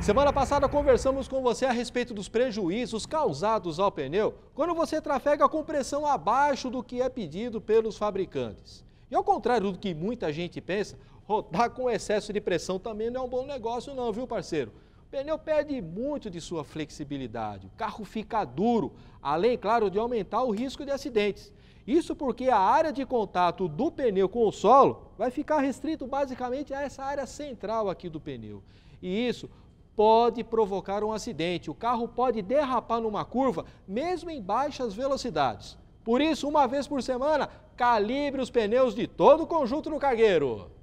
Semana passada conversamos com você a respeito dos prejuízos causados ao pneu quando você trafega com pressão abaixo do que é pedido pelos fabricantes. E ao contrário do que muita gente pensa, rodar com excesso de pressão também não é um bom negócio não, viu parceiro? O pneu perde muito de sua flexibilidade, o carro fica duro, além, claro, de aumentar o risco de acidentes. Isso porque a área de contato do pneu com o solo vai ficar restrito basicamente a essa área central aqui do pneu. E isso pode provocar um acidente. O carro pode derrapar numa curva, mesmo em baixas velocidades. Por isso, uma vez por semana, calibre os pneus de todo o conjunto no cargueiro.